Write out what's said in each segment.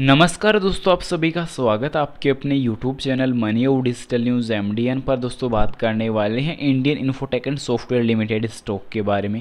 नमस्कार दोस्तों आप सभी का स्वागत है आपके अपने YouTube चैनल मनी और डिजिटल न्यूज़ एम पर दोस्तों बात करने वाले हैं Indian Infotech and software limited stock के बारे में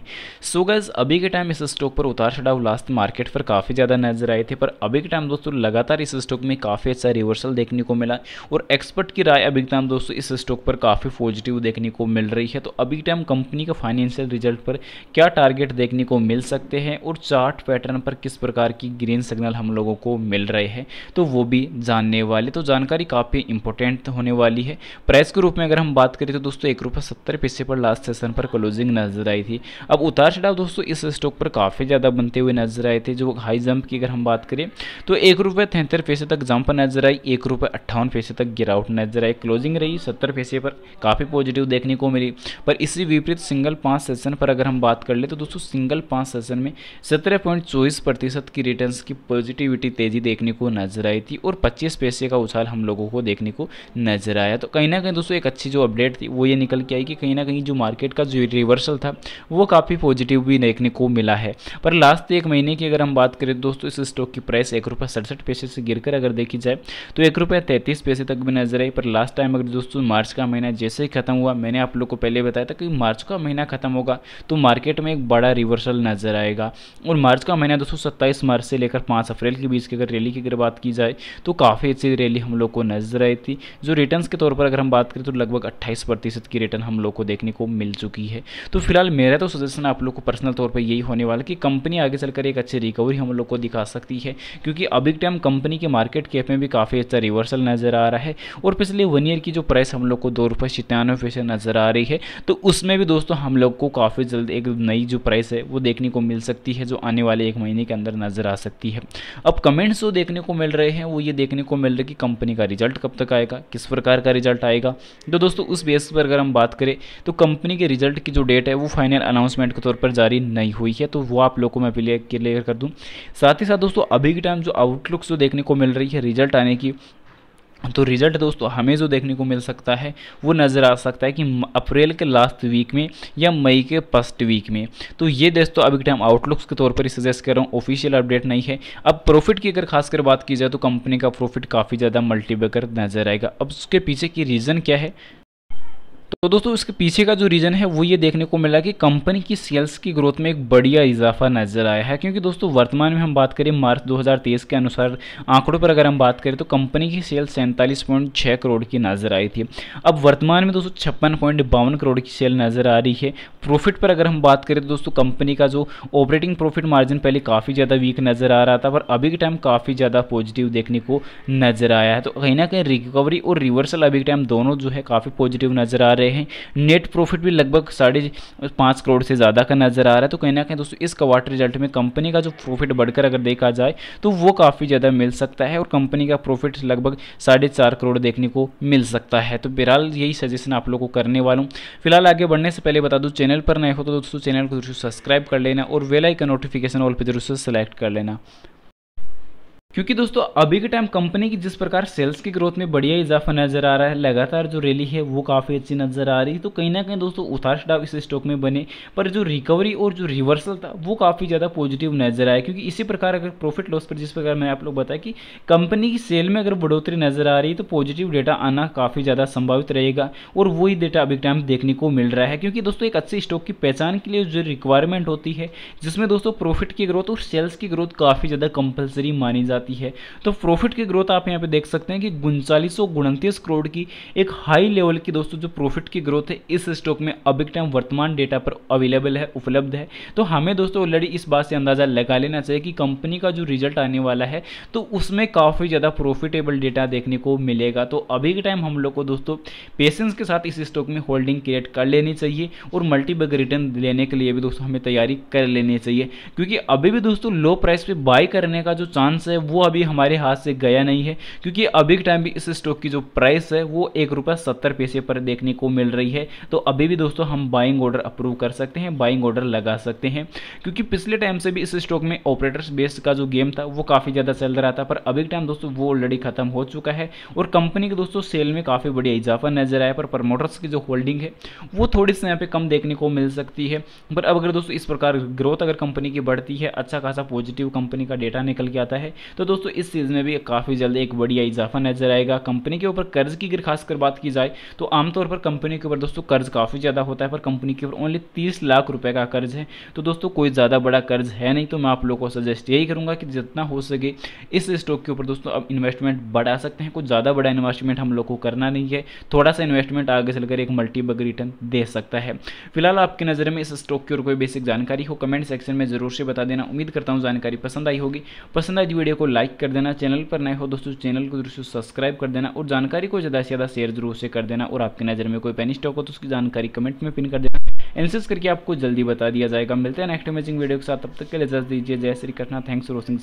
सो गज़ अभी के टाइम इस स्टॉक पर उतार चढ़ाव लास्ट मार्केट पर काफ़ी ज़्यादा नजर आए थे पर अभी के टाइम दोस्तों लगातार इस स्टॉक में काफ़ी अच्छा रिवर्सल देखने को मिला और एक्सपर्ट की राय अभी के टाइम दोस्तों इस स्टॉक पर काफ़ी पॉजिटिव देखने को मिल रही है तो अभी के टाइम कंपनी का फाइनेंशियल रिजल्ट पर क्या टारगेट देखने को मिल सकते हैं और चार्ट पैटर्न पर किस प्रकार की ग्रीन सिग्नल हम लोगों को मिल रहे हैं तो वो भी जानने वाले तो जानकारी काफ़ी इंपॉर्टेंट तो होने वाली है प्राइस के रूप में अगर हम बात करें तो दोस्तों एक रुपये सत्तर पैसे पर लास्ट सेशन पर क्लोजिंग नजर आई थी अब उतार चढ़ाव दोस्तों इस स्टॉक पर काफ़ी ज़्यादा बनते हुए नजर आए थे जो हाई जंप की अगर हम बात करें तो एक रुपये तिहत्तर पैसे तक जंप नजर आई एक रुपये अट्ठावन पैसे तक गिरावट नजर आई क्लोजिंग रही सत्तर पैसे पर काफ़ी पॉजिटिव देखने को मिली पर इसी विपरीत सिंगल पाँच सेशन पर अगर हम बात कर ले तो दोस्तों सिंगल पाँच सेशन में सत्रह पॉइंट चौबीस प्रतिशत की रिटर्न की पॉजिटिविटी तेजी देख देखने को नजर आई थी और पच्चीस पैसे का उछाल हम लोगों को देखने को नजर आया तो कहीं ना कहीं दोस्तों एक अच्छी जो अपडेट थी वो ये निकल के आई कि कहीं ना कहीं जो मार्केट का जो रिवर्सल था वो काफ़ी पॉजिटिव भी देखने को मिला है पर लास्ट एक महीने की अगर हम बात करें दोस्तों इस स्टॉक की प्राइस एक रुपये सड़सठ पैसे से गिरकर अगर देखी जाए तो एक रुपये तैंतीस पैसे तक भी नजर आई पर लास्ट टाइम अगर दोस्तों मार्च का महीना जैसे ही खत्म हुआ मैंने आप लोग को पहले बताया था कि मार्च का महीना खत्म होगा तो मार्केट में एक बड़ा रिवर्सल नजर आएगा और मार्च का महीना दोस्तों सत्ताईस मार्च से लेकर पाँच अप्रैल के बीच की अगर रैली की अगर बात की जाए तो काफ़ी अच्छी रैली हम लोग को नजर आई थी जो रिटर्न के तौर पर अगर हम बात करें तो लगभग अट्ठाईस की रिटर्न हम लोग को देखने को मिल चुकी है तो फिलहाल मेरा तो सजेशन आप लोग को पर्सनल तौर पर यही होने वाला कि कंपनी आगे चलकर एक अच्छी रिकवरी हम लोग को दिखा सकती है क्योंकि अभी टाइम कंपनी के मार्केट कैप में भी काफ़ी अच्छा रिवर्सल नज़र आ रहा है और पिछले वन ईयर की जो प्राइस हम लोग को दो रुपये छितानवे पैसे नज़र आ रही है तो उसमें भी दोस्तों हम लोग को काफ़ी जल्द एक नई जो प्राइस है वो देखने को मिल सकती है जो आने वाले एक महीने के अंदर नज़र आ सकती है अब कमेंट्स जो देखने को मिल रहे हैं वो ये देखने को मिल रहा है कि कंपनी का रिजल्ट कब तक आएगा किस प्रकार का रिजल्ट आएगा तो दोस्तों उस बेस पर अगर हम बात करें तो कंपनी के रिजल्ट की जो डेट है वो फाइनल अनाउंसमेंट के तौर पर जारी नहीं हुई है तो वो आप लोगों को मैं क्लियर कर दूँ साथ ही साथ दोस्तों अभी के टाइम जो आउटलुक्स जो देखने को मिल रही है रिजल्ट आने की तो रिज़ल्ट दोस्तों हमें जो देखने को मिल सकता है वो नज़र आ सकता है कि अप्रैल के लास्ट वीक में या मई के फर्स्ट वीक में तो ये दोस्तों अभी के टाइम आउटलुक्स के तौर पर ही सजेस्ट कर रहा हूँ ऑफिशियल अपडेट नहीं है अब प्रॉफिट की अगर खासकर बात की जाए तो कंपनी का प्रॉफिट काफ़ी ज़्यादा मल्टीबेकर नज़र आएगा अब उसके पीछे की रीज़न क्या है तो दोस्तों इसके पीछे का जो रीज़न है वो ये देखने को मिला कि कंपनी की सेल्स की ग्रोथ में एक बढ़िया इजाफा नज़र आया है क्योंकि दोस्तों वर्तमान में हम बात करें मार्च 2023 के अनुसार आंकड़ों पर अगर हम बात करें तो कंपनी की सेल्स सैंतालीस करोड़ की नज़र आई थी अब वर्तमान में दोस्तों छप्पन करोड़ की सेल नज़र आ रही है प्रॉफिट पर अगर हम बात करें तो दोस्तों कंपनी का जो ऑपरेटिंग प्रॉफिट मार्जिन पहले काफ़ी ज़्यादा वीक नज़र आ रहा था पर अभी के टाइम काफ़ी ज़्यादा पॉजिटिव देखने को नज़र आया है तो कहीं ना कहीं रिकवरी और रिवर्सल अभी के टाइम दोनों जो है काफ़ी पॉजिटिव नज़र आ रहे हैं नेट प्रॉफिट भी लगभग साढ़े पाँच करोड़ से ज़्यादा का नज़र आ रहा है तो कहीं ना कहीं दोस्तों इस क्वार्टर रिजल्ट में कंपनी का जो प्रॉफिट बढ़कर अगर देखा जाए तो वो काफ़ी ज़्यादा मिल सकता है और कंपनी का प्रॉफिट लगभग साढ़े चार करोड़ देखने को मिल सकता है तो बहरहाल यही सजेशन आप लोग को करने वालों फिलहाल आगे बढ़ने से पहले बता दूँ चैनल पर नए हो तो दोस्तों चैनल को जरूर सब्सक्राइब कर लेना और वेलाइकन नोटिफिकेशन ऑल पर जरूर सेलेक्ट कर लेना क्योंकि दोस्तों अभी के टाइम कंपनी की जिस प्रकार सेल्स की ग्रोथ में बढ़िया इजाफा नज़र आ रहा है लगातार जो रैली है वो काफ़ी अच्छी नज़र आ रही है तो कहीं ना कहीं दोस्तों उतार चढ़ाव इस स्टॉक में बने पर जो रिकवरी और जो रिवर्सल था वो काफ़ी ज़्यादा पॉजिटिव नज़र आया क्योंकि इसी प्रकार अगर प्रॉफिट लॉस पर जिस प्रकार मैंने आप लोग बताया कि कंपनी की सेल में अगर बढ़ोतरी नज़र आ रही है तो पॉजिटिव डेटा आना काफ़ी ज़्यादा संभावित रहेगा और वही डेटा अभी टाइम देखने को मिल रहा है क्योंकि दोस्तों एक अच्छे स्टॉक की पहचान के लिए जो रिक्वायरमेंट होती है जिसमें दोस्तों प्रॉफिट की ग्रोथ और सेल्स की ग्रोथ काफ़ी ज़्यादा कंपलसरी मानी जाती जाती है तो प्रॉफिट की ग्रोथ आप यहाँ पे देख सकते हैं कि उनचालीस करोड़ की एक हाई लेवल की दोस्तों जो प्रॉफिट की ग्रोथ है इस स्टॉक में अभी टाइम वर्तमान डेटा पर अवेलेबल है उपलब्ध है तो हमें दोस्तों ऑलरेडी इस बात से अंदाज़ा लगा लेना चाहिए कि कंपनी का जो रिजल्ट आने वाला है तो उसमें काफ़ी ज़्यादा प्रॉफिटेबल डेटा देखने को मिलेगा तो अभी के टाइम हम लोग को दोस्तों पेशेंस के साथ इस स्टॉक में होल्डिंग क्रिएट कर लेनी चाहिए और मल्टीबैग रिटर्न लेने के लिए भी दोस्तों हमें तैयारी कर लेनी चाहिए क्योंकि अभी भी दोस्तों लो प्राइस पे बाय करने का जो चांस है वो वो अभी हमारे हाथ से गया नहीं है क्योंकि अभी के टाइम भी इस स्टॉक की जो प्राइस है वो एक रुपये सत्तर पैसे पर देखने को मिल रही है तो अभी भी दोस्तों हम बाइंग ऑर्डर अप्रूव कर सकते हैं बाइंग ऑर्डर लगा सकते हैं क्योंकि पिछले टाइम से भी इस स्टॉक में ऑपरेटर्स बेस्ड का जो गेम था वो काफ़ी ज़्यादा चल रहा था पर अभी के टाइम दोस्तों वो ऑलरेडी खत्म हो चुका है और कंपनी के दोस्तों सेल में काफ़ी बढ़िया इजाफा नजर आया पर प्रमोटर्स की जो होल्डिंग है वो थोड़ी सी यहाँ पर कम देखने को मिल सकती है पर अब अगर दोस्तों इस प्रकार ग्रोथ अगर कंपनी की बढ़ती है अच्छा खासा पॉजिटिव कंपनी का डेटा निकल के आता है तो दोस्तों इस सीज़ में भी काफ़ी जल्द एक बढ़िया इजाफा नजर आएगा कंपनी के ऊपर कर्ज की अगर खासकर बात की जाए तो आमतौर पर कंपनी के ऊपर दोस्तों कर्ज काफ़ी ज़्यादा होता है पर कंपनी के ऊपर ओनली तीस लाख रुपये का कर्ज है तो दोस्तों कोई ज़्यादा बड़ा कर्ज है नहीं तो मैं आप लोगों को सजेस्ट यही करूँगा कि जितना हो सके इस स्टॉक के ऊपर दोस्तों अब इन्वेस्टमेंट बढ़ा सकते हैं कुछ ज़्यादा बड़ा इन्वेस्टमेंट हम लोग को करना नहीं है थोड़ा सा इन्वेस्टमेंट आगे चलकर एक मल्टी बग रिटर्न दे सकता है फिलहाल आपकी नज़र में इस स्टॉक की ऊपर कोई बेसिक जानकारी हो कमेंट सेक्शन में जरूर से बता देना उम्मीद करता हूँ जानकारी पसंद आई होगी पसंद आई तो वीडियो को को लाइक कर देना चैनल पर नए हो दोस्तों चैनल को दोस्तों सब्सक्राइब कर देना और जानकारी को ज़्यादा से ज़्यादा शेयर जरूर से कर देना और आपकी नज़र में कोई पेनी स्टॉक हो तो उसकी जानकारी कमेंट में पिन कर देना एनसेस करके आपको जल्दी बता दिया जाएगा मिलते हैं नेक्स्ट अमेजिंग वीडियो के साथ तब तक के लिए जज दीजिए जय Shri Krishna thanks for watching